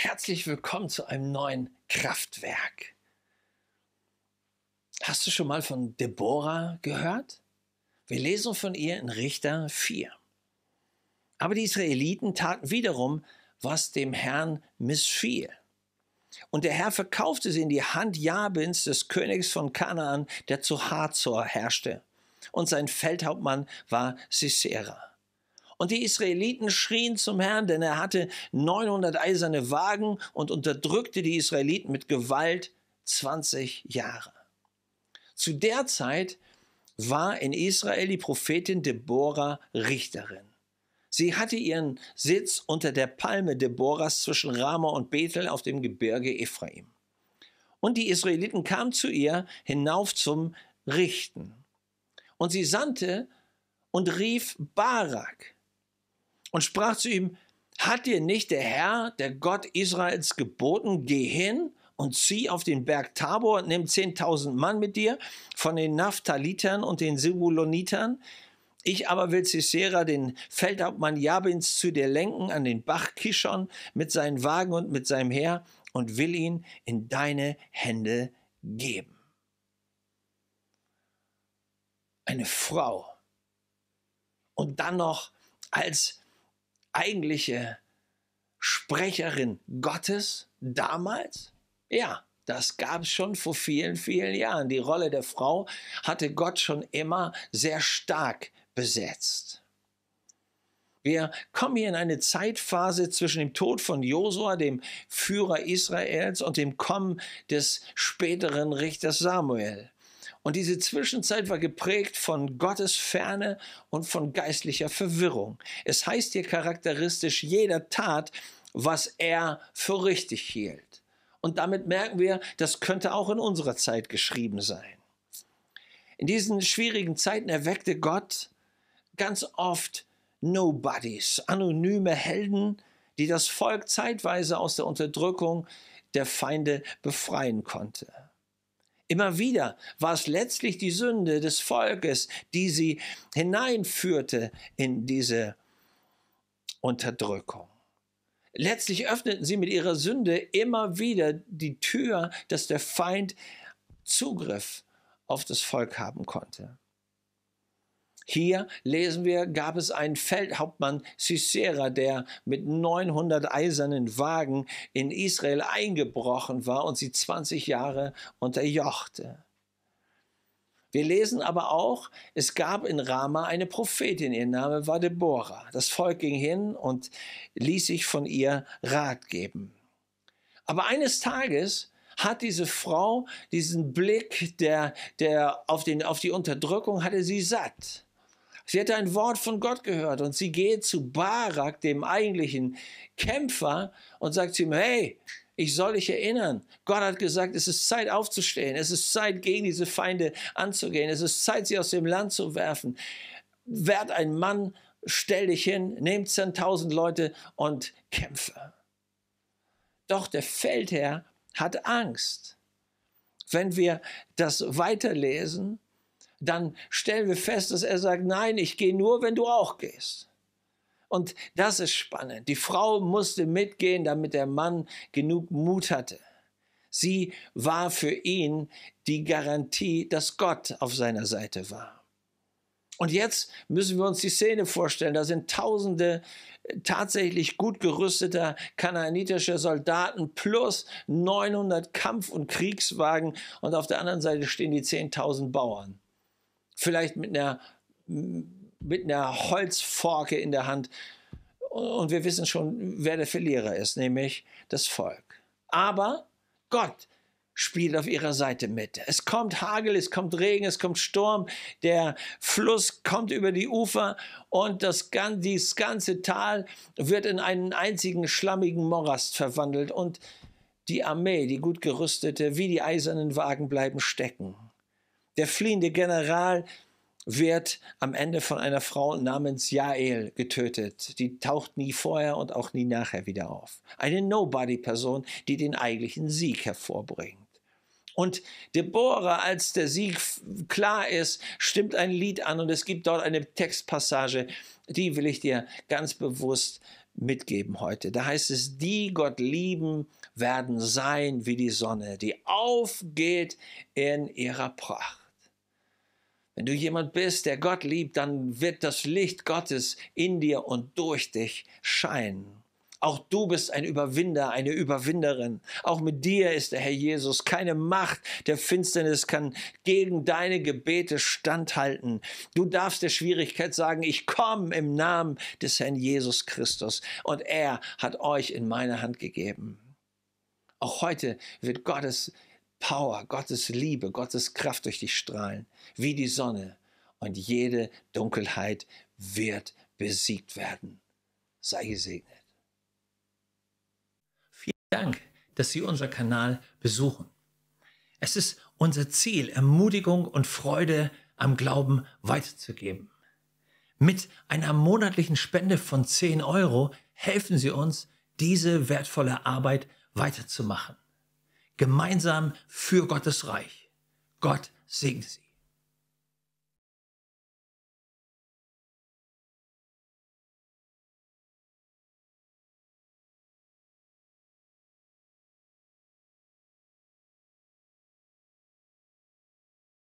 Herzlich willkommen zu einem neuen Kraftwerk. Hast du schon mal von Deborah gehört? Wir lesen von ihr in Richter 4. Aber die Israeliten taten wiederum, was dem Herrn missfiel. Und der Herr verkaufte sie in die Hand Jabins, des Königs von Kanaan, der zu Hazor herrschte. Und sein Feldhauptmann war Sisera. Und die Israeliten schrien zum Herrn, denn er hatte 900 eiserne Wagen und unterdrückte die Israeliten mit Gewalt 20 Jahre. Zu der Zeit war in Israel die Prophetin Deborah Richterin. Sie hatte ihren Sitz unter der Palme Deborahs zwischen Rama und Bethel auf dem Gebirge Ephraim. Und die Israeliten kamen zu ihr hinauf zum Richten. Und sie sandte und rief Barak, und sprach zu ihm, hat dir nicht der Herr, der Gott Israels, geboten, geh hin und zieh auf den Berg Tabor, und nimm 10.000 Mann mit dir von den Naphtalitern und den Sibulonitern? Ich aber will Sisera, den Feldhauptmann Jabins, zu dir lenken an den Bach Kishon mit seinen Wagen und mit seinem Heer und will ihn in deine Hände geben. Eine Frau und dann noch als eigentliche Sprecherin Gottes damals? Ja, das gab es schon vor vielen, vielen Jahren. Die Rolle der Frau hatte Gott schon immer sehr stark besetzt. Wir kommen hier in eine Zeitphase zwischen dem Tod von Josua, dem Führer Israels, und dem Kommen des späteren Richters Samuel. Und diese Zwischenzeit war geprägt von Gottes Ferne und von geistlicher Verwirrung. Es heißt hier charakteristisch, jeder tat, was er für richtig hielt. Und damit merken wir, das könnte auch in unserer Zeit geschrieben sein. In diesen schwierigen Zeiten erweckte Gott ganz oft Nobodies, anonyme Helden, die das Volk zeitweise aus der Unterdrückung der Feinde befreien konnte. Immer wieder war es letztlich die Sünde des Volkes, die sie hineinführte in diese Unterdrückung. Letztlich öffneten sie mit ihrer Sünde immer wieder die Tür, dass der Feind Zugriff auf das Volk haben konnte. Hier lesen wir, gab es einen Feldhauptmann Sisera, der mit 900 eisernen Wagen in Israel eingebrochen war und sie 20 Jahre unterjochte. Wir lesen aber auch, es gab in Rama eine Prophetin, ihr Name war Deborah. Das Volk ging hin und ließ sich von ihr Rat geben. Aber eines Tages hat diese Frau diesen Blick der, der auf, den, auf die Unterdrückung, hatte sie satt. Sie hat ein Wort von Gott gehört und sie geht zu Barak, dem eigentlichen Kämpfer, und sagt zu ihm, hey, ich soll dich erinnern. Gott hat gesagt, es ist Zeit aufzustehen. Es ist Zeit, gegen diese Feinde anzugehen. Es ist Zeit, sie aus dem Land zu werfen. Werd ein Mann, stell dich hin, nimm 10.000 Leute und kämpfe. Doch der Feldherr hat Angst. Wenn wir das weiterlesen, dann stellen wir fest, dass er sagt, nein, ich gehe nur, wenn du auch gehst. Und das ist spannend. Die Frau musste mitgehen, damit der Mann genug Mut hatte. Sie war für ihn die Garantie, dass Gott auf seiner Seite war. Und jetzt müssen wir uns die Szene vorstellen. Da sind tausende äh, tatsächlich gut gerüsteter kananitischer Soldaten plus 900 Kampf- und Kriegswagen und auf der anderen Seite stehen die 10.000 Bauern vielleicht mit einer, mit einer Holzforke in der Hand. Und wir wissen schon, wer der Verlierer ist, nämlich das Volk. Aber Gott spielt auf ihrer Seite mit. Es kommt Hagel, es kommt Regen, es kommt Sturm, der Fluss kommt über die Ufer und das, dieses ganze Tal wird in einen einzigen schlammigen Morast verwandelt und die Armee, die gut gerüstete, wie die eisernen Wagen bleiben stecken. Der fliehende General wird am Ende von einer Frau namens Jael getötet. Die taucht nie vorher und auch nie nachher wieder auf. Eine Nobody-Person, die den eigentlichen Sieg hervorbringt. Und Deborah, als der Sieg klar ist, stimmt ein Lied an und es gibt dort eine Textpassage, die will ich dir ganz bewusst mitgeben heute. Da heißt es, die Gott lieben, werden sein wie die Sonne, die aufgeht in ihrer Pracht. Wenn du jemand bist, der Gott liebt, dann wird das Licht Gottes in dir und durch dich scheinen. Auch du bist ein Überwinder, eine Überwinderin. Auch mit dir ist der Herr Jesus. Keine Macht der Finsternis kann gegen deine Gebete standhalten. Du darfst der Schwierigkeit sagen, ich komme im Namen des Herrn Jesus Christus und er hat euch in meine Hand gegeben. Auch heute wird Gottes Power, Gottes Liebe, Gottes Kraft durch dich strahlen, wie die Sonne. Und jede Dunkelheit wird besiegt werden. Sei gesegnet. Vielen Dank, dass Sie unseren Kanal besuchen. Es ist unser Ziel, Ermutigung und Freude am Glauben weiterzugeben. Mit einer monatlichen Spende von 10 Euro helfen Sie uns, diese wertvolle Arbeit weiterzumachen gemeinsam für Gottes Reich. Gott segne Sie.